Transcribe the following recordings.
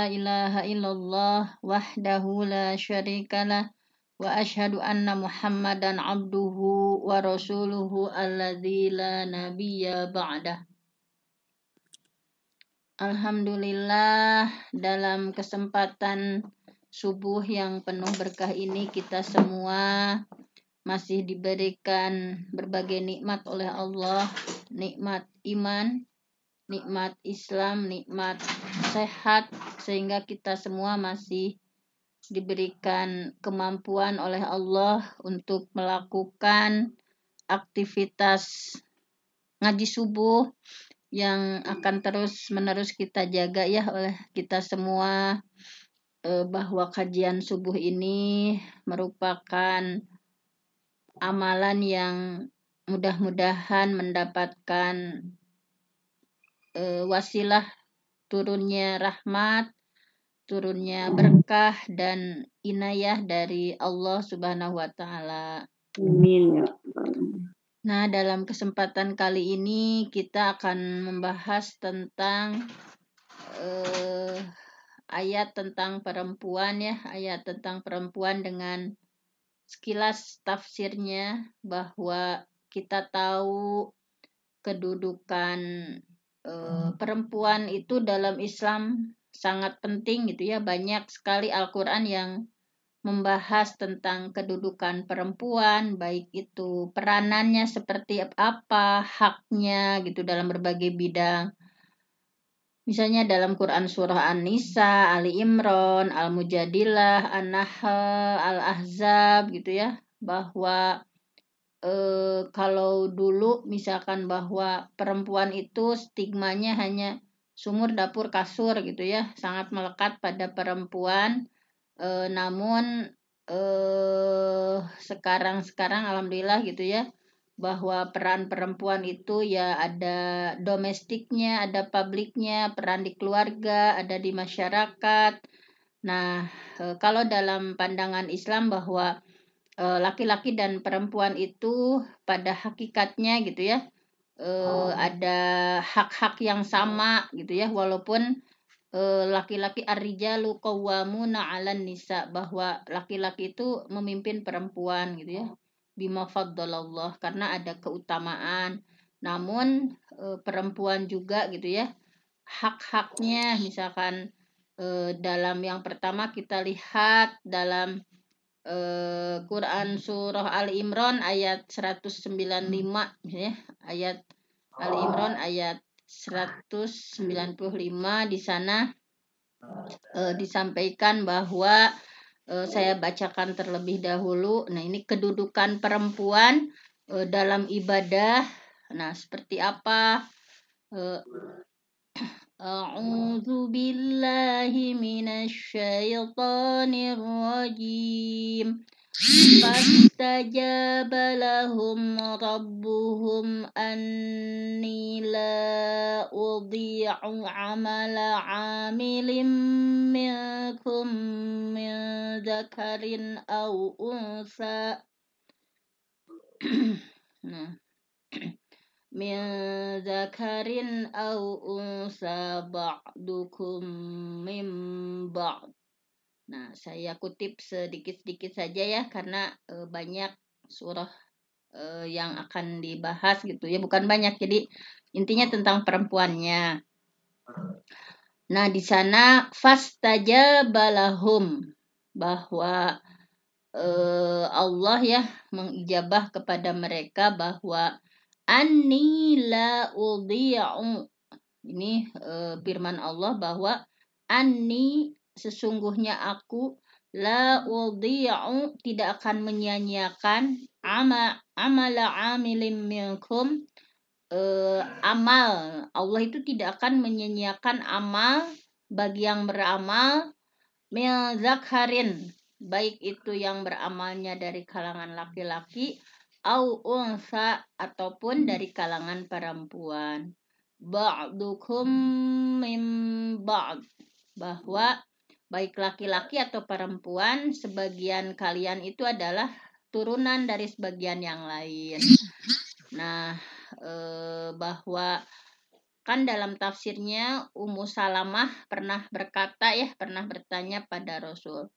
ilaha illallah wahdahu la syarikalah wa ashadu anna muhammadan abduhu wa rasuluhu alladhi la nabiyya ba'dah Alhamdulillah dalam kesempatan subuh yang penuh berkah ini kita semua masih diberikan berbagai nikmat oleh Allah nikmat iman nikmat Islam nikmat sehat sehingga kita semua masih diberikan kemampuan oleh Allah untuk melakukan aktivitas ngaji subuh yang akan terus menerus kita jaga ya oleh kita semua eh, bahwa kajian subuh ini merupakan amalan yang mudah-mudahan mendapatkan eh, wasilah turunnya rahmat, turunnya berkah dan inayah dari Allah Subhanahu wa taala. Amin. Ya nah, dalam kesempatan kali ini kita akan membahas tentang eh, ayat tentang perempuan ya, ayat tentang perempuan dengan sekilas tafsirnya bahwa kita tahu kedudukan e, perempuan itu dalam Islam sangat penting gitu ya. Banyak sekali Al-Qur'an yang membahas tentang kedudukan perempuan, baik itu peranannya seperti apa, haknya gitu dalam berbagai bidang. Misalnya dalam Quran surah An-Nisa, Ali Imran, Al-Mujadilah, An-Nahl, Al-Ahzab gitu ya, bahwa eh, kalau dulu misalkan bahwa perempuan itu stigmanya hanya sumur dapur kasur gitu ya sangat melekat pada perempuan eh, namun eh, sekarang sekarang alhamdulillah gitu ya bahwa peran perempuan itu ya ada domestiknya, ada publiknya, peran di keluarga, ada di masyarakat. Nah, eh, kalau dalam pandangan Islam bahwa Eh, laki-laki dan perempuan itu pada hakikatnya gitu ya eh, oh. ada hak-hak yang sama gitu ya walaupun eh, laki-laki arrijalu qawwamuna 'alan nisa bahwa laki-laki itu memimpin perempuan gitu ya bima faddalallah karena ada keutamaan namun perempuan juga gitu ya hak-haknya misalkan dalam yang pertama kita lihat dalam eh, Quran surah Al Imran ayat 195 ya, ayat Al Imran ayat 195 di sana eh, disampaikan bahwa eh, saya bacakan terlebih dahulu. Nah, ini kedudukan perempuan eh, dalam ibadah. Nah, seperti apa? Eh, أعوذ بالله من الشيطان الرجيم فاستجاب لهم ربهم أني لا أضيع عمل عامل منكم من ذكر أو أنثى نعم. من ذكر أو أنثى بعضكم من بعض Nah, saya kutip sedikit-sedikit saja ya karena e, banyak surah e, yang akan dibahas gitu ya, bukan banyak. Jadi intinya tentang perempuannya. Nah, di sana balahum bahwa e, Allah ya mengijabah kepada mereka bahwa anni la udhi'u. Ini e, firman Allah bahwa anni sesungguhnya aku la udhi'u tidak akan menyanyiakan ama amala amilim minkum e, amal. Allah itu tidak akan menyanyiakan amal bagi yang beramal min zakharin baik itu yang beramalnya dari kalangan laki-laki au unsa ataupun hmm. dari kalangan perempuan ba'dukum mim ba'd bahwa baik laki-laki atau perempuan sebagian kalian itu adalah turunan dari sebagian yang lain. Nah, eh, bahwa kan dalam tafsirnya Ummu Salamah pernah berkata ya, pernah bertanya pada Rasul,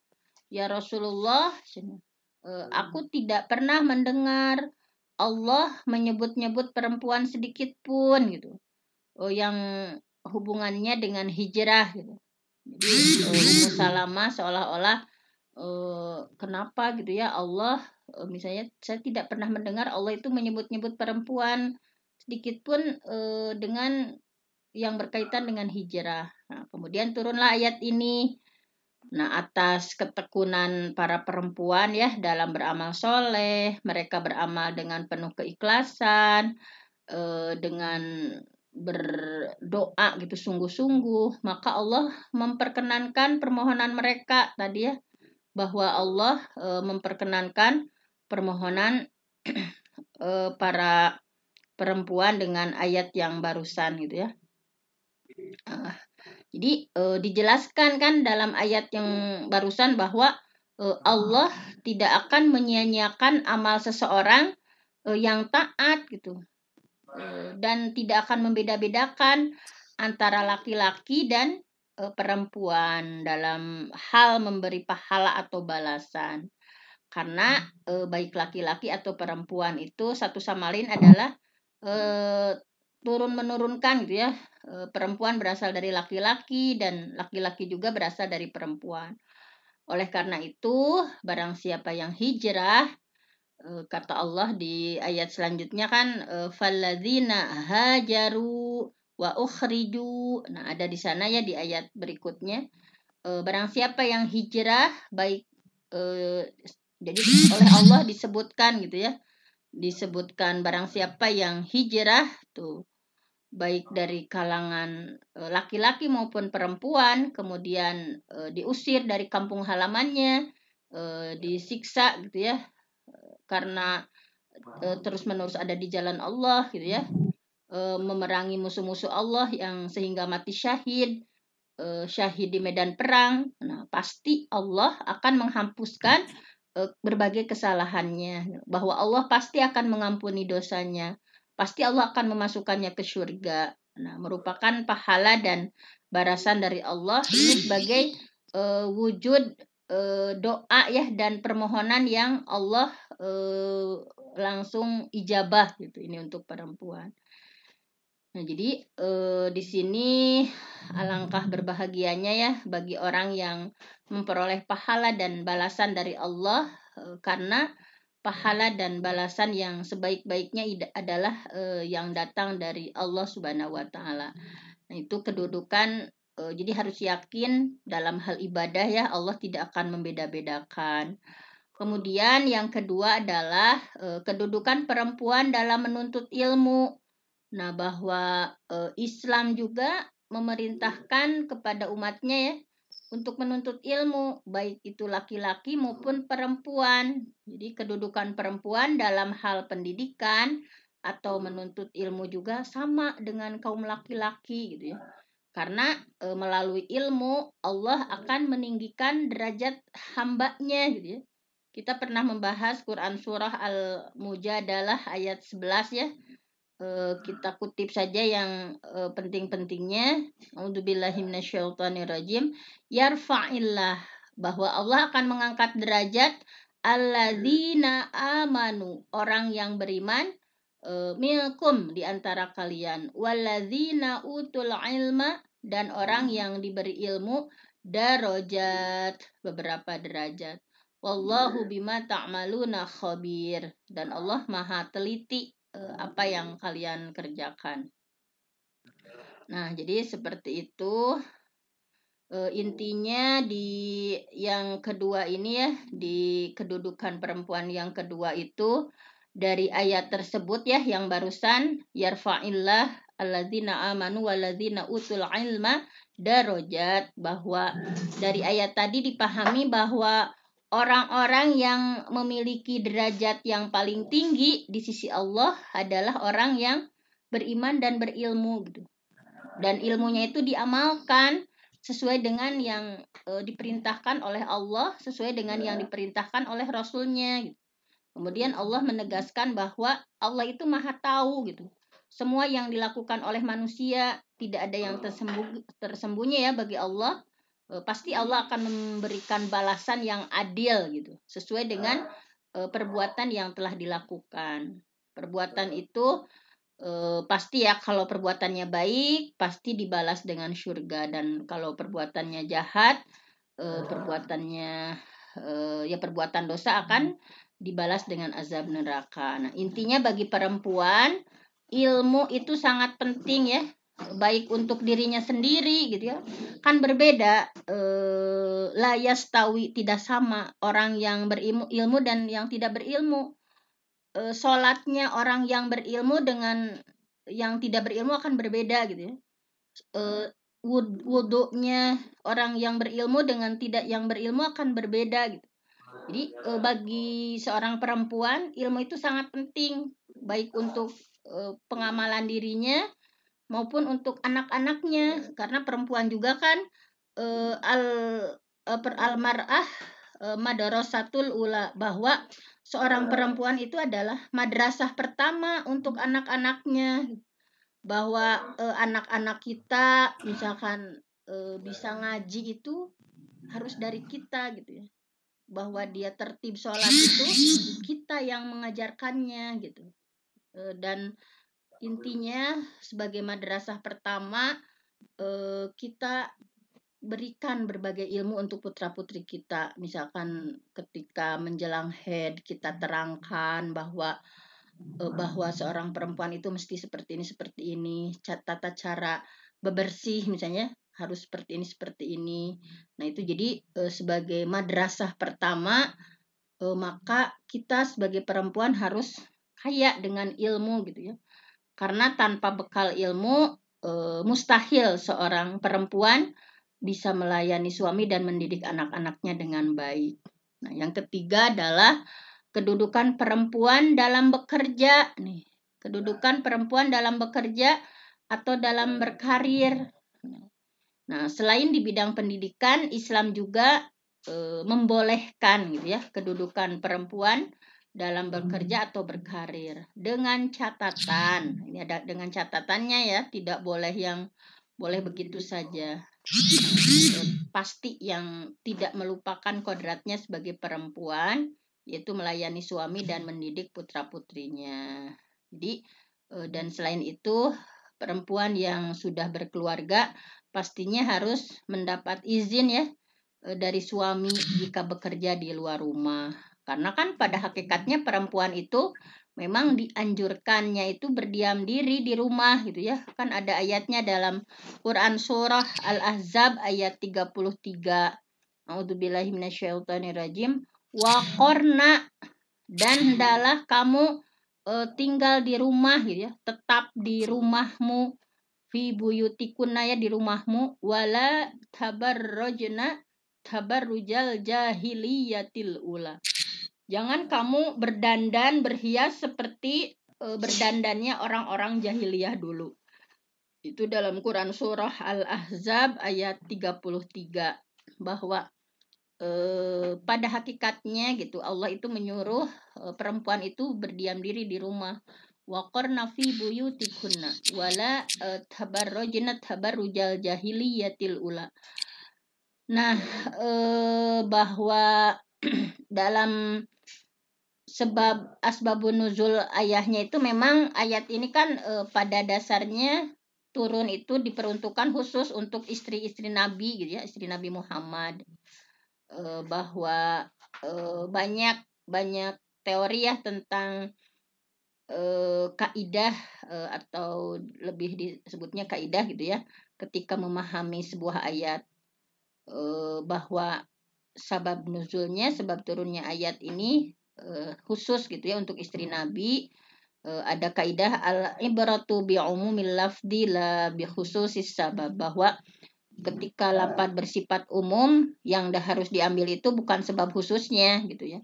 "Ya Rasulullah, Eh, hmm. aku tidak pernah mendengar Allah menyebut-nyebut perempuan sedikit pun gitu oh, yang hubungannya dengan hijrah gitu jadi eh, hmm. Salamah seolah-olah eh, kenapa gitu ya Allah misalnya saya tidak pernah mendengar Allah itu menyebut-nyebut perempuan sedikit pun dengan yang berkaitan dengan hijrah nah, kemudian turunlah ayat ini Nah, atas ketekunan para perempuan ya dalam beramal soleh, mereka beramal dengan penuh keikhlasan, eh, dengan berdoa gitu sungguh-sungguh, maka Allah memperkenankan permohonan mereka tadi ya, bahwa Allah eh, memperkenankan permohonan eh, para perempuan dengan ayat yang barusan gitu ya. Ah, jadi e, dijelaskan kan dalam ayat yang barusan bahwa e, Allah tidak akan menyia-nyiakan amal seseorang e, yang taat gitu. E, dan tidak akan membeda-bedakan antara laki-laki dan e, perempuan dalam hal memberi pahala atau balasan. Karena e, baik laki-laki atau perempuan itu satu sama lain adalah e, turun menurunkan gitu ya eh, perempuan berasal dari laki-laki dan laki-laki juga berasal dari perempuan. Oleh karena itu, barang siapa yang hijrah eh, kata Allah di ayat selanjutnya kan eh, faladzina hajaru wa ukhriju. Nah, ada di sana ya di ayat berikutnya. Barang siapa yang hijrah baik jadi oleh Allah disebutkan gitu ya. Disebutkan barang siapa yang hijrah tuh baik dari kalangan eh, laki-laki maupun perempuan, kemudian eh, diusir dari kampung halamannya, eh, iya. disiksa gitu ya, karena terus-menerus ada di jalan Allah gitu ya, memerangi musuh-musuh Allah yang sehingga mati syahid, syahid di medan perang. Nah, pasti Allah akan menghapuskan berbagai kesalahannya, bahwa Allah pasti akan mengampuni dosanya pasti Allah akan memasukkannya ke surga. Nah, merupakan pahala dan barasan dari Allah ini sebagai uh, wujud uh, doa ya dan permohonan yang Allah uh, langsung ijabah gitu. Ini untuk perempuan. Nah, jadi di sini alangkah berbahagianya ya bagi orang yang memperoleh pahala dan balasan dari Allah karena pahala dan balasan yang sebaik-baiknya adalah e, yang datang dari Allah Subhanahu wa taala. Nah, itu kedudukan e, jadi harus yakin dalam hal ibadah ya Allah tidak akan membeda-bedakan. Kemudian yang kedua adalah e, kedudukan perempuan dalam menuntut ilmu. Nah, bahwa e, Islam juga memerintahkan kepada umatnya ya untuk menuntut ilmu, baik itu laki-laki maupun perempuan. Jadi, kedudukan perempuan dalam hal pendidikan atau menuntut ilmu juga sama dengan kaum laki-laki, gitu ya. Karena e, melalui ilmu, Allah akan meninggikan derajat hambanya, gitu ya. Kita pernah membahas Quran Surah Al-Mujadalah ayat 11 ya Eh, kita kutip saja yang eh, penting-pentingnya. Auzubillahiminasyaitonirrajim. Yarfa'illah. Bahwa Allah akan mengangkat derajat alladzina amanu. Orang yang beriman. E, eh, milkum di antara kalian. Walladzina utul ilma. Dan orang yang diberi ilmu. Darojat. Beberapa derajat. Wallahu bima ta'maluna khabir. Dan Allah maha teliti uh, apa yang kalian kerjakan. Nah, jadi seperti itu. uh, intinya di yang kedua ini ya, di kedudukan perempuan yang kedua itu dari ayat tersebut ya yang barusan yarfa'illah alladzina amanu walladzina utul ilma darojat bahwa dari ayat tadi dipahami bahwa Orang-orang yang memiliki derajat yang paling tinggi di sisi Allah adalah orang yang beriman dan berilmu gitu. Dan ilmunya itu diamalkan sesuai dengan yang e, diperintahkan oleh Allah, sesuai dengan yang ya. diperintahkan oleh Rasulnya. Gitu. Kemudian Allah menegaskan bahwa Allah itu maha tahu gitu. Semua yang dilakukan oleh manusia tidak ada yang tersembunyi, tersembunyi ya bagi Allah Eh, pasti hmm. Allah akan memberikan balasan yang adil gitu sesuai dengan uh, perbuatan yang telah dilakukan perbuatan itu uh, pasti ya kalau perbuatannya baik pasti dibalas dengan surga dan kalau perbuatannya jahat uh, perbuatannya ya perbuatan dosa akan hmm. dibalas dengan azab neraka nah hmm. intinya bagi perempuan ilmu itu sangat penting ya baik untuk dirinya sendiri gitu ya kan berbeda e, eh, layas tawi tidak sama orang yang berilmu ilmu dan yang tidak berilmu e, eh, solatnya orang yang berilmu dengan yang tidak berilmu akan berbeda gitu ya e, wuduknya orang yang berilmu dengan tidak yang berilmu akan berbeda gitu jadi e, bagi seorang perempuan ilmu itu sangat penting baik untuk e, pengamalan dirinya maupun untuk anak-anaknya iya. karena perempuan juga kan uh, al uh, per almarah uh, madrasatul ula bahwa seorang iya. perempuan itu adalah madrasah pertama untuk anak-anaknya bahwa anak-anak uh, anak kita misalkan uh, bisa iya. ngaji itu harus dari kita gitu ya bahwa hmm. dia tertib sholat itu hmm. kita yang mengajarkannya gitu uh, dan Intinya sebagai madrasah pertama eh, kita berikan berbagai ilmu untuk putra-putri kita. Misalkan ketika menjelang head kita terangkan bahwa eh, bahwa seorang perempuan itu mesti seperti ini seperti ini, tata cara bebersih misalnya harus seperti ini seperti ini. Nah, itu jadi eh, sebagai madrasah pertama maka kita sebagai perempuan harus kaya dengan ilmu gitu ya. Karena tanpa bekal ilmu, e, mustahil seorang perempuan bisa melayani suami dan mendidik anak-anaknya dengan baik. Nah, yang ketiga adalah kedudukan perempuan dalam bekerja nih. Kedudukan perempuan dalam bekerja atau dalam berkarir. Nah, selain di bidang pendidikan, Islam juga e, membolehkan gitu ya kedudukan perempuan dalam hmm. bekerja atau berkarir dengan catatan ini ada dengan catatannya ya tidak boleh yang boleh begitu saja gitu. pasti yang tidak melupakan kodratnya sebagai perempuan yaitu melayani suami dan mendidik putra putrinya jadi eh, dan selain itu perempuan yang sudah berkeluarga pastinya harus mendapat izin ya eh, dari suami jika bekerja di luar rumah karena kan pada hakikatnya perempuan itu memang dianjurkannya itu berdiam diri di rumah gitu ya. Kan ada ayatnya dalam Quran surah Al-Ahzab ayat 33. A'udzubillahi minasyaitonirrajim. Wa qorna dan dalah kamu e, tinggal di rumah gitu ya. Tetap di rumahmu fi buyutikunna ya di rumahmu wala tabarrujna tabarrujal jahiliyatil ula Jangan kamu berdandan berhias seperti e, berdandannya orang-orang jahiliyah dulu. Itu dalam Quran surah Al-Ahzab ayat 33 bahwa e, pada hakikatnya gitu Allah itu menyuruh e, perempuan itu berdiam diri di rumah waqarna fi buyutikunna wala uh, e, tabarrujal jahiliyatil ula. Nah, e, bahwa dalam sebab asbabun nuzul ayahnya itu memang ayat ini kan e, pada dasarnya turun itu diperuntukkan khusus untuk istri-istri Nabi gitu ya, istri Nabi Muhammad. E, bahwa e, banyak banyak teori ya tentang e, kaidah e, atau lebih disebutnya kaidah gitu ya, ketika memahami sebuah ayat e, bahwa sebab nuzulnya, sebab turunnya ayat ini uh, khusus gitu ya untuk istri Nabi uh, ada kaidah al ibaratu bi umumil lafdi la bi khususis sabab bahwa ketika ya. lapat bersifat umum yang dah harus diambil itu bukan sebab khususnya gitu ya.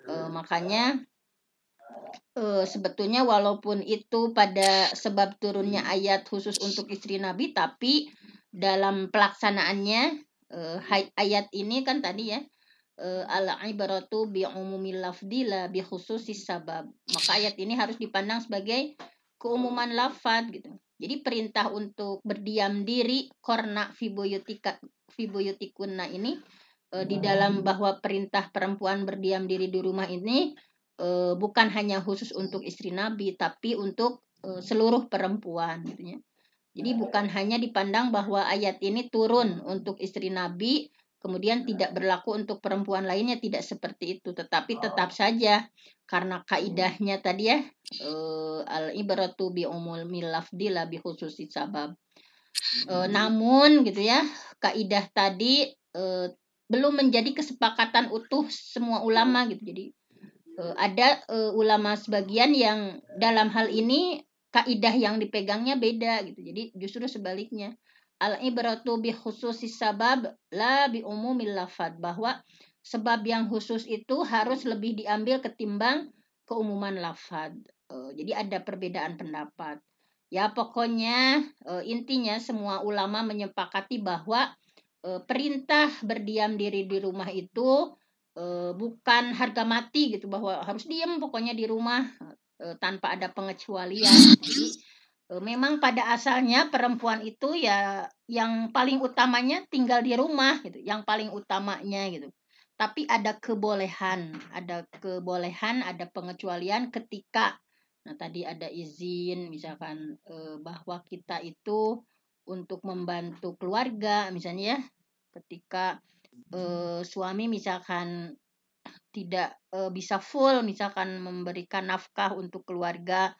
Uh, makanya e, sebetulnya walaupun itu pada sebab turunnya ayat khusus untuk istri Nabi, tapi dalam pelaksanaannya e, ayat ini kan tadi ya uh, eh, al ibaratu bi umumi lafdila bi khususi sabab. Maka ayat ini harus dipandang sebagai keumuman lafad gitu. Jadi perintah untuk berdiam diri karena fibuyutika fiboyotikunna ini e, di dalam bahwa perintah perempuan berdiam diri di rumah ini e, bukan hanya khusus untuk istri Nabi tapi untuk e, seluruh perempuan gitu ya. Jadi bukan hanya dipandang bahwa ayat ini turun untuk istri Nabi Kemudian iya. tidak berlaku untuk perempuan lainnya tidak seperti itu, tetapi oh. tetap saja karena hmm. kaidahnya tadi ya eh, al ibaratu bi umul milafdi bi khususi sabab. Eh, hmm. namun gitu ya kaidah tadi eh, belum menjadi kesepakatan utuh semua ulama gitu. Jadi ada ulama sebagian yang dalam hal ini kaidah yang dipegangnya beda gitu. Jadi justru sebaliknya Al-ibratu bi khususi sabab la bi umumil lafad. Bahwa sebab yang khusus itu harus lebih diambil ketimbang keumuman lafad. E, jadi ada perbedaan pendapat. Ya pokoknya e, intinya semua ulama menyepakati bahwa e, perintah berdiam diri di rumah itu bukan harga mati gitu bahwa harus diam pokoknya di rumah tanpa ada pengecualian. Jadi Eh, memang pada asalnya perempuan itu ya yang paling utamanya tinggal di rumah gitu, yang paling utamanya gitu. Tapi ada kebolehan, ada kebolehan, ada pengecualian ketika nah tadi ada izin misalkan eh, bahwa kita itu untuk membantu keluarga misalnya ya ketika eh, suami misalkan tidak eh, bisa full misalkan memberikan nafkah untuk keluarga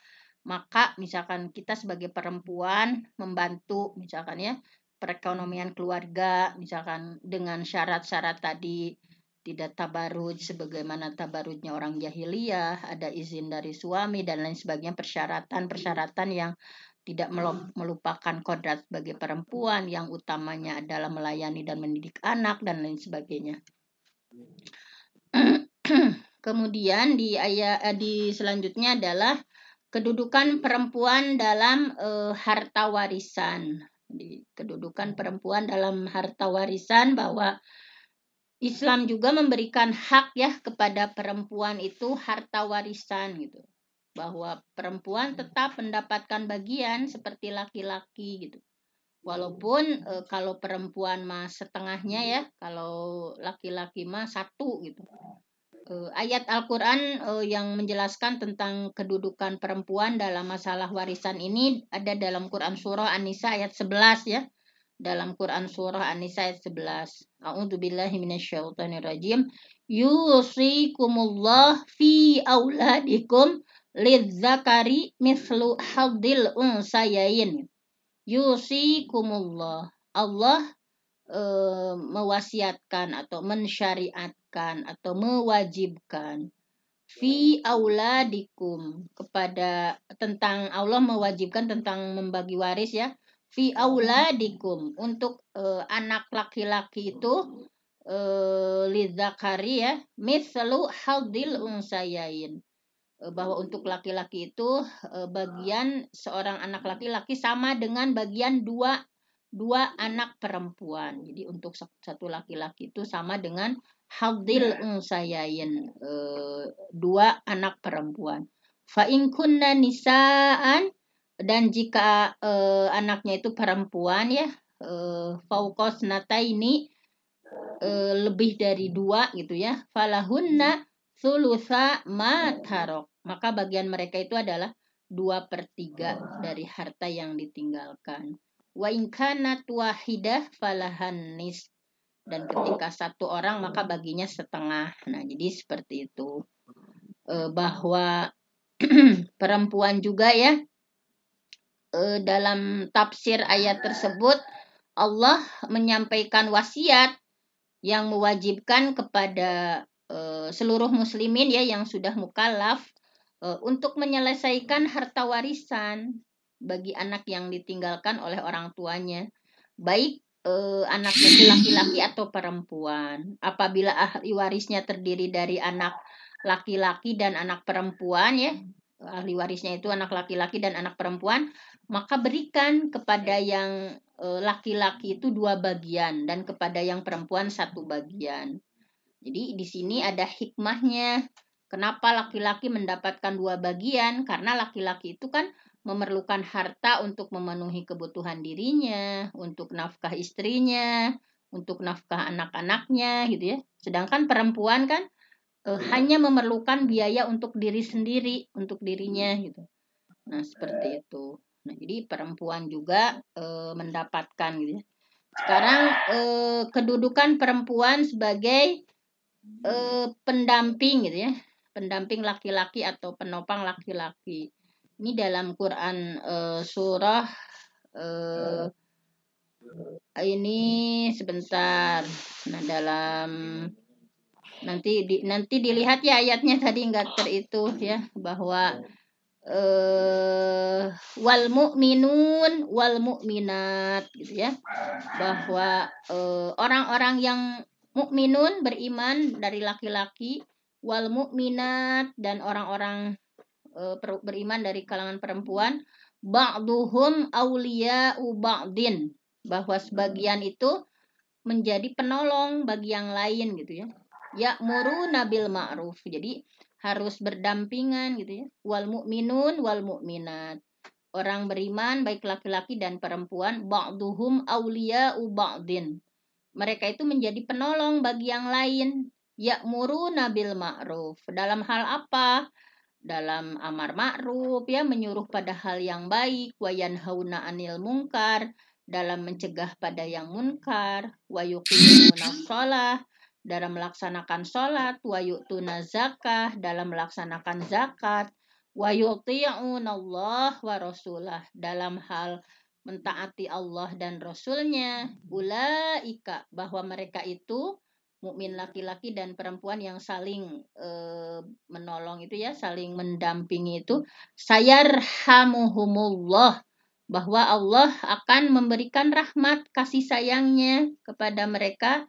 maka misalkan kita sebagai perempuan membantu misalkan ya perekonomian keluarga misalkan dengan syarat-syarat tadi tidak tabaruj sebagaimana tabarujnya orang jahiliyah, ada izin dari suami dan lain sebagainya persyaratan-persyaratan yang tidak melupakan kodrat sebagai perempuan yang utamanya adalah melayani dan mendidik anak dan lain sebagainya. Kemudian di ayat eh, di selanjutnya adalah kedudukan perempuan dalam e, harta warisan. Jadi, kedudukan perempuan dalam harta warisan bahwa Islam juga memberikan hak ya kepada perempuan itu harta warisan gitu. Bahwa perempuan hmm. tetap mendapatkan bagian seperti laki-laki gitu. Walaupun e, kalau perempuan mah setengahnya hmm. ya, kalau laki-laki mah satu gitu Eh, ayat Al-Quran eh, yang menjelaskan tentang kedudukan perempuan dalam masalah warisan ini ada dalam Quran Surah An-Nisa ayat 11 ya. Dalam Quran Surah An-Nisa ayat 11. A'udzubillahi minasyaitonirrajim. Yusikumullah fi awladikum lidzakari mislu hadil unsayain. Yusikumullah. Allah e, mewasiatkan atau mensyariatkan atau mewajibkan fi auladikum kepada tentang Allah mewajibkan tentang membagi waris ya fi auladikum untuk e, anak laki-laki itu e, eh, lidzakari ya misalu hadil unsayain bahwa untuk laki-laki itu bagian seorang anak laki-laki sama dengan bagian dua dua anak perempuan. Jadi untuk satu laki-laki itu sama dengan hadil ya. unsayain e, dua anak perempuan. Fa in kunna nisaan dan jika e, anaknya itu perempuan ya e, eh, faukos nata ini e, lebih dari dua gitu ya. Falahunna sulusa matarok. Maka bagian mereka itu adalah dua pertiga ah. dari harta yang ditinggalkan. Wa ingkanat wahidah falahan nis. Dan ketika satu orang maka baginya setengah. Nah, jadi seperti itu. E, bahwa perempuan juga ya e, dalam tafsir ayat tersebut Allah menyampaikan wasiat yang mewajibkan kepada e, seluruh muslimin ya yang sudah mukallaf untuk menyelesaikan harta warisan bagi anak yang ditinggalkan oleh orang tuanya, baik eh, anak laki-laki atau perempuan. Apabila ahli warisnya terdiri dari anak laki-laki dan anak perempuan ya, ahli warisnya itu anak laki-laki dan anak perempuan, maka berikan kepada yang eh, laki-laki itu dua bagian dan kepada yang perempuan satu bagian. Jadi di sini ada hikmahnya. Kenapa laki-laki mendapatkan dua bagian? Karena laki-laki itu kan memerlukan harta untuk memenuhi kebutuhan dirinya, untuk nafkah istrinya, untuk nafkah anak-anaknya gitu ya. Sedangkan perempuan kan e, hanya memerlukan biaya untuk diri sendiri, untuk dirinya hmm. gitu. Nah, seperti eh. itu. Nah, jadi perempuan juga e, mendapatkan gitu ya. Sekarang e, kedudukan perempuan sebagai e, pendamping gitu ya, pendamping laki-laki atau penopang laki-laki. Ini dalam Quran uh, surah uh, ini sebentar. Nah, dalam nanti di, nanti dilihat ya ayatnya tadi enggak itu ya bahwa uh, wal mu'minun wal mu'minat gitu ya bahwa orang-orang uh, yang mukminun beriman dari laki-laki wal mu'minat dan orang-orang Eh, beriman dari kalangan perempuan ba'duhum awliya'u ba'din bahwa sebagian itu menjadi penolong bagi yang lain gitu ya ya muru nabil ma'ruf jadi harus berdampingan gitu ya wal mu'minun wal mu'minat orang beriman baik laki-laki dan perempuan ba'duhum awliya'u ba'din mereka itu menjadi penolong bagi yang lain ya muru nabil ma'ruf dalam hal apa dalam amar ma'ruf ya menyuruh pada hal yang baik wayan hauna anil mungkar dalam mencegah pada yang munkar wayuqimuna shalah dalam melaksanakan sholat, wayutuna zakah dalam melaksanakan zakat, Allah wa rasulah dalam hal mentaati Allah dan Rasulnya, ulaika bahwa mereka itu mukmin laki-laki dan perempuan yang saling e, menolong itu ya, saling mendampingi itu sayarhamuhumullah bahwa Allah akan memberikan rahmat kasih sayangnya kepada mereka.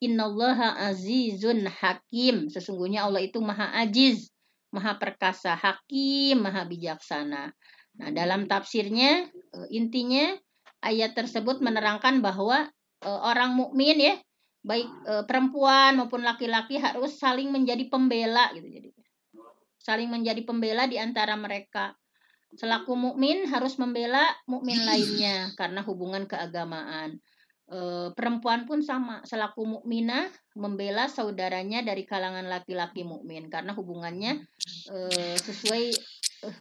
Innallaha azizun hakim. Sesungguhnya Allah itu maha aziz, maha perkasa, hakim, maha bijaksana. Nah, dalam tafsirnya eh, intinya ayat tersebut menerangkan bahwa eh, orang mukmin ya baik e, perempuan maupun laki-laki harus saling menjadi pembela gitu jadi saling menjadi pembela di antara mereka selaku mukmin harus membela mukmin lainnya karena hubungan keagamaan e, perempuan pun sama selaku mukminah membela saudaranya dari kalangan laki-laki mukmin karena hubungannya e, sesuai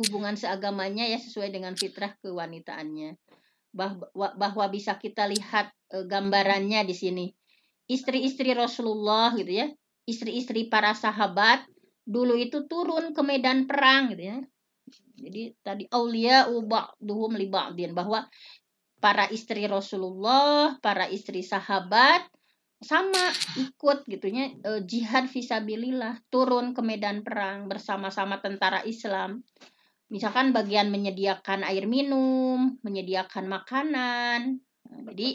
hubungan seagamanya ya sesuai dengan fitrah kewanitaannya bahwa bahwa bisa kita lihat gambarannya di sini istri-istri Rasulullah gitu ya, istri-istri para sahabat dulu itu turun ke medan perang gitu ya. Jadi tadi aulia ubah li melibatkan bahwa para istri Rasulullah, para istri sahabat sama ikut gitunya ya e, jihad visabilillah turun ke medan perang bersama-sama tentara Islam misalkan bagian menyediakan air minum menyediakan makanan jadi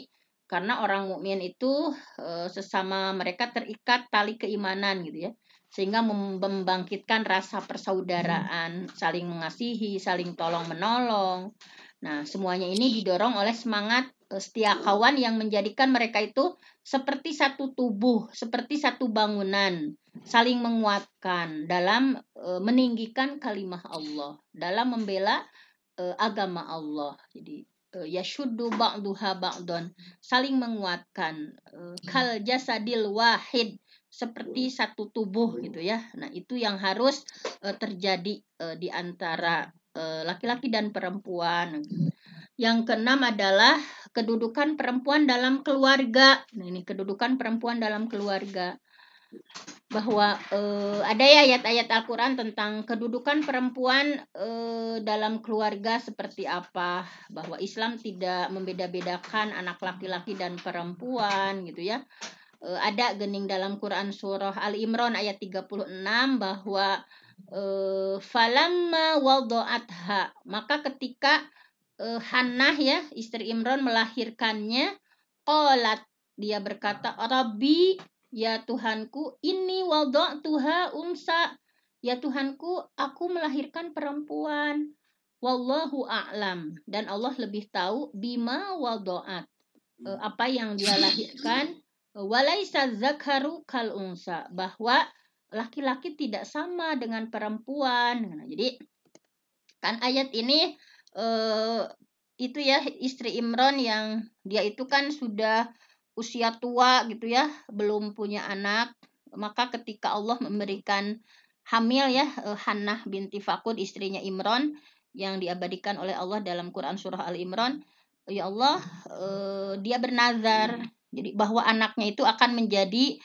karena orang mukmin itu e, sesama mereka terikat tali keimanan gitu ya. Sehingga membangkitkan rasa persaudaraan, hmm. saling mengasihi, saling tolong-menolong. Nah, semuanya ini didorong oleh semangat eh, setia kawan yang menjadikan mereka itu seperti satu tubuh, seperti satu bangunan, saling menguatkan dalam e, meninggikan kalimah Allah, dalam membela e, agama Allah. Jadi Ya yashuddu ba'duha ba'don saling menguatkan eh, hmm. kal jasadil wahid seperti satu tubuh gitu ya. Nah, itu yang harus eh, terjadi eh, di antara laki-laki dan perempuan. Nah gitu. Yang keenam adalah kedudukan perempuan dalam keluarga. Nah, ini kedudukan perempuan dalam keluarga bahwa eh, ada ya ayat-ayat Al-Quran tentang kedudukan perempuan eh, dalam keluarga seperti apa bahwa Islam tidak membeda-bedakan anak laki-laki dan perempuan gitu ya eh, ada gening dalam Quran surah Al Imran ayat 36 bahwa eh, falamma waldo'atha maka ketika eh, Hannah ya istri Imran melahirkannya olat dia berkata Rabbi Ya Tuhanku, ini Waldo tuha unsa. Ya Tuhanku, aku melahirkan perempuan. Wallahu a'lam. Dan Allah lebih tahu bima Waldoat e, apa yang dia lahirkan. E, walaisa zakaru kal unsa. Bahwa laki-laki tidak sama dengan perempuan. Nah, jadi kan ayat ini e, itu ya istri Imron yang dia itu kan sudah usia tua gitu ya, belum punya anak, maka ketika Allah memberikan hamil ya e, Hannah binti Fakud istrinya Imron yang diabadikan oleh Allah dalam Quran surah Al Imron, ya Allah eh, dia bernazar jadi bahwa anaknya itu akan menjadi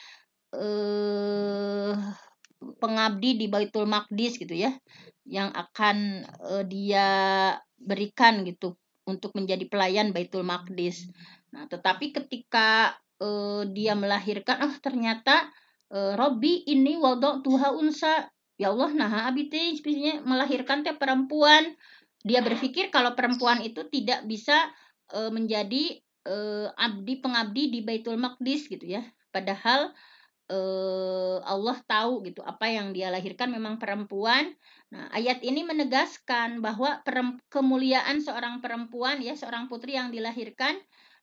eh, pengabdi di Baitul Maqdis gitu ya yang akan eh, dia berikan gitu untuk menjadi pelayan Baitul Maqdis. Nah, tetapi ketika uh, dia melahirkan, oh ternyata uh, eh, Robi ini wadok tuha unsa. Ya Allah, nah abite sebenarnya melahirkan tiap perempuan. Dia berpikir kalau perempuan itu tidak bisa uh, menjadi uh, abdi pengabdi di Baitul Maqdis gitu ya. Padahal uh, Allah tahu gitu apa yang dia lahirkan memang perempuan. Nah, ayat ini menegaskan bahwa kemuliaan seorang perempuan ya, seorang putri yang dilahirkan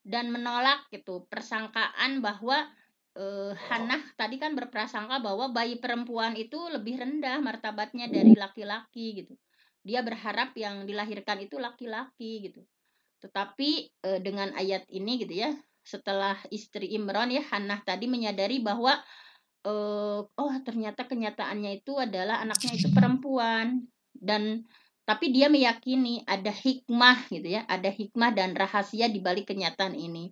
dan menolak gitu persangkaan bahwa eh, oh. Hannah tadi kan berprasangka bahwa bayi perempuan itu lebih rendah martabatnya dari laki-laki gitu. Dia berharap yang dilahirkan itu laki-laki gitu. Tetapi eh, dengan ayat ini gitu ya, setelah istri Imron ya Hannah tadi menyadari bahwa eh, oh ternyata kenyataannya itu adalah anaknya itu perempuan dan tapi dia meyakini ada hikmah gitu ya, ada hikmah dan rahasia di balik kenyataan ini.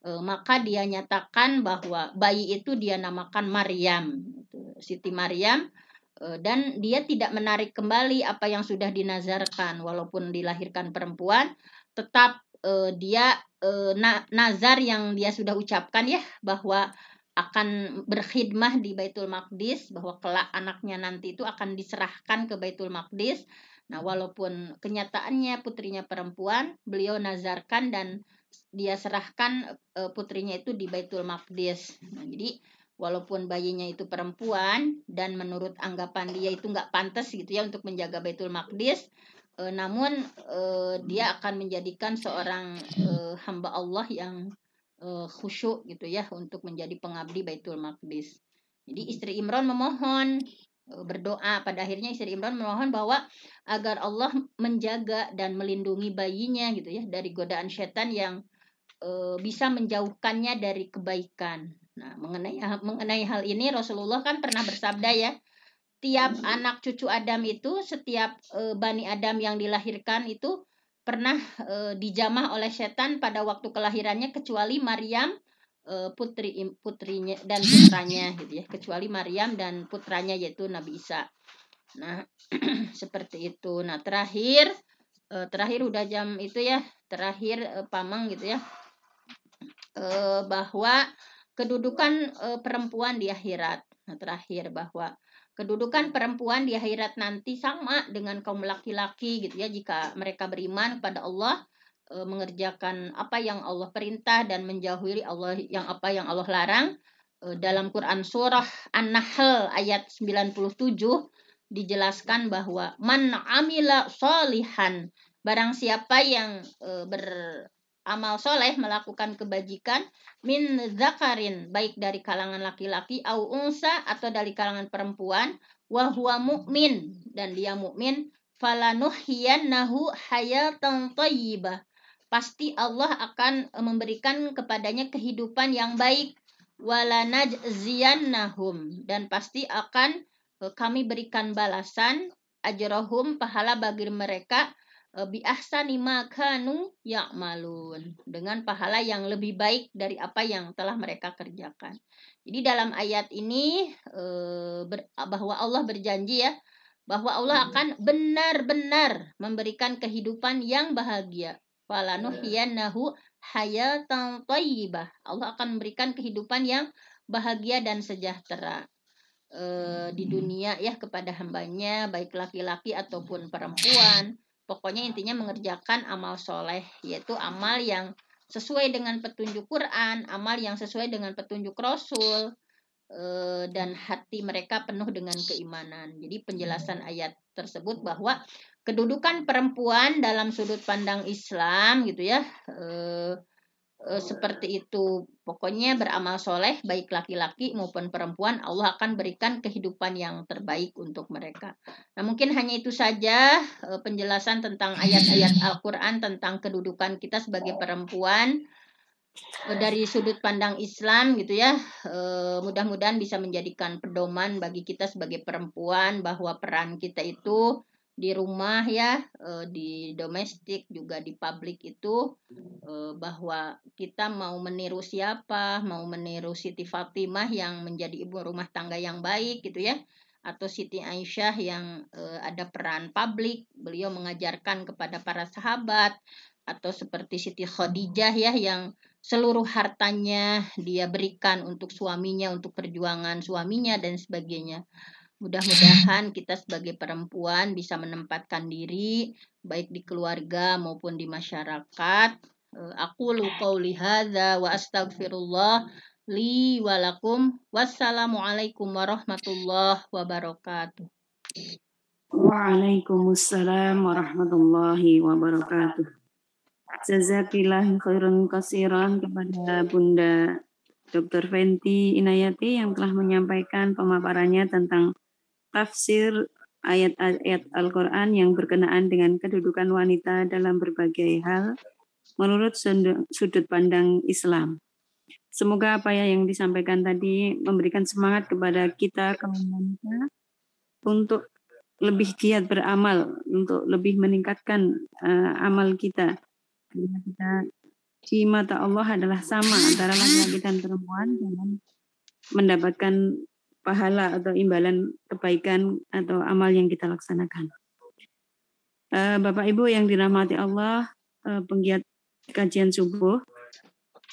E, maka dia nyatakan bahwa bayi itu dia namakan Maryam, gitu. Siti Maryam e, dan dia tidak menarik kembali apa yang sudah dinazarkan walaupun dilahirkan perempuan, tetap e, dia e, na, nazar yang dia sudah ucapkan ya bahwa akan berkhidmah di Baitul Maqdis bahwa kelak anaknya nanti itu akan diserahkan ke Baitul Maqdis Nah, walaupun kenyataannya putrinya perempuan, beliau nazarkan dan dia serahkan e, putrinya itu di Baitul Maqdis. Nah, jadi walaupun bayinya itu perempuan dan menurut anggapan dia itu nggak pantas gitu ya untuk menjaga Baitul Maqdis, e, namun e, dia akan menjadikan seorang hamba Allah yang khusyuk gitu ya untuk menjadi pengabdi Baitul Maqdis. Jadi istri Imron memohon Eh, berdoa pada akhirnya istri Imran memohon bahwa agar Allah menjaga dan melindungi bayinya gitu ya dari godaan setan yang e, bisa menjauhkannya dari kebaikan. Nah, mengenai mengenai hal ini Rasulullah kan pernah bersabda ya, tiap hmm. anak cucu Adam itu setiap e, bani Adam yang dilahirkan itu pernah e, dijamah oleh setan pada waktu kelahirannya kecuali Maryam Eh, putri putrinya dan putranya gitu ya kecuali Maryam dan putranya yaitu Nabi Isa nah seperti itu nah terakhir eh, terakhir udah jam itu ya terakhir eh, pamang gitu ya bahwa kedudukan perempuan di akhirat nah terakhir bahwa kedudukan perempuan di akhirat nanti sama dengan kaum laki-laki gitu ya jika mereka beriman kepada Allah e, mengerjakan apa yang Allah perintah dan menjauhi Allah yang apa yang Allah larang e, dalam Quran surah An-Nahl ayat 97 dijelaskan bahwa man amila solihan barang siapa yang e, eh, ber soleh melakukan kebajikan min zakarin baik dari kalangan laki-laki au unsa atau dari kalangan perempuan wahwa mukmin dan dia mukmin nahu hayatan thayyibah pasti Allah akan eh, memberikan kepadanya kehidupan yang baik walanajziyannahum dan pasti akan eh, kami berikan balasan ajrohum pahala bagi mereka eh, biahsani makanu ya'malun dengan pahala yang lebih baik dari apa yang telah mereka kerjakan. Jadi dalam ayat ini bahwa Allah berjanji ya bahwa Allah hmm. akan benar-benar memberikan kehidupan yang bahagia walanuhiyannahu hayatan thayyibah. Allah akan memberikan kehidupan yang bahagia dan sejahtera e, di dunia ya kepada hambanya baik laki-laki ataupun perempuan. Pokoknya intinya mengerjakan amal soleh yaitu amal yang sesuai dengan petunjuk Quran, amal yang sesuai dengan petunjuk Rasul Eh, dan hati mereka penuh dengan keimanan. Jadi penjelasan hmm. ayat tersebut bahwa kedudukan perempuan dalam sudut pandang Islam gitu ya e, e, seperti itu. Pokoknya beramal soleh baik laki-laki maupun perempuan Allah akan berikan kehidupan yang terbaik untuk mereka. Nah mungkin hanya itu saja penjelasan tentang ayat-ayat Al-Quran tentang kedudukan kita sebagai perempuan Eh, dari sudut pandang Islam gitu ya eh, mudah-mudahan bisa menjadikan pedoman bagi kita sebagai perempuan bahwa peran kita itu di rumah ya eh, di domestik juga di publik itu bahwa kita mau meniru siapa mau meniru Siti Fatimah yang menjadi ibu rumah tangga yang baik gitu ya atau Siti Aisyah yang ada peran publik beliau mengajarkan kepada para sahabat atau seperti Siti Khadijah ya yang seluruh hartanya dia berikan untuk suaminya, untuk perjuangan suaminya dan sebagainya. Mudah-mudahan kita sebagai perempuan bisa menempatkan diri baik di keluarga maupun di masyarakat. Eh, aku lukau lihada wa astagfirullah li walakum. Wassalamualaikum warahmatullahi wabarakatuh. Waalaikumsalam warahmatullahi wabarakatuh. Jazakillah khairan kasiran kepada Bunda Dr. Fenty Inayati yang telah menyampaikan pemaparannya tentang tafsir ayat-ayat Al-Quran yang berkenaan dengan kedudukan wanita dalam berbagai hal menurut sudut pandang Islam. Semoga apa ya yang disampaikan tadi memberikan semangat kepada kita kaum wanita untuk lebih giat beramal, untuk lebih meningkatkan uh, amal kita karena kita di mata Allah adalah sama antara laki-laki dan perempuan dengan mendapatkan pahala atau imbalan kebaikan atau amal yang kita laksanakan. Eh, Bapak Ibu yang dirahmati Allah, eh, penggiat kajian subuh,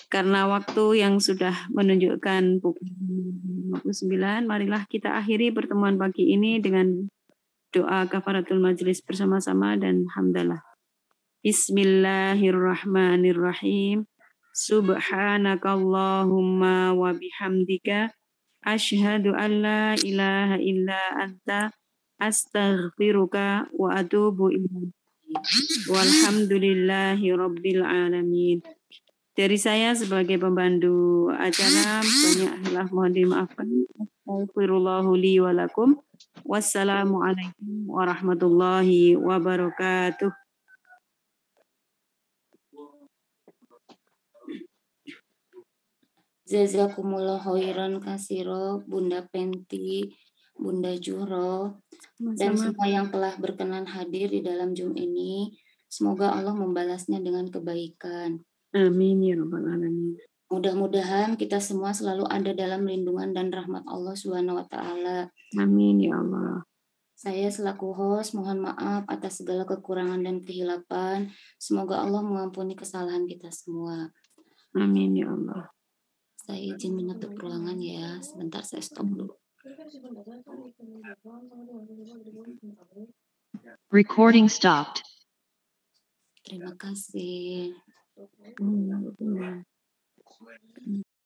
karena waktu yang sudah menunjukkan pukul 59, marilah kita akhiri pertemuan pagi ini dengan doa kafaratul majelis bersama-sama dan hamdalah. Bismillahirrahmanirrahim. Subhanakallahumma wa bihamdika asyhadu an la ilaha illa anta astaghfiruka wa atubu ilaik. Walhamdulillahi rabbil alamin. Dari saya sebagai pembantu acara banyaklah mohon dimaafkan. Astaghfirullahu li wa lakum. Wassalamualaikum warahmatullahi wabarakatuh. Jazakumullah khairan kasiro, Bunda Penti, Bunda Juro dan semua yang telah berkenan hadir di dalam Zoom ini. Semoga Allah membalasnya dengan kebaikan. Amin ya Rabbal Alamin. Mudah-mudahan kita semua selalu ada dalam lindungan dan rahmat Allah Subhanahu wa taala. Amin ya Allah. Saya selaku host mohon maaf atas segala kekurangan dan kehilapan. Semoga Allah mengampuni kesalahan kita semua. Amin ya Allah. Saya izin menutup ruangan ya. Sebentar saya stop dulu. Recording stopped. Terima kasih. Hmm. hmm.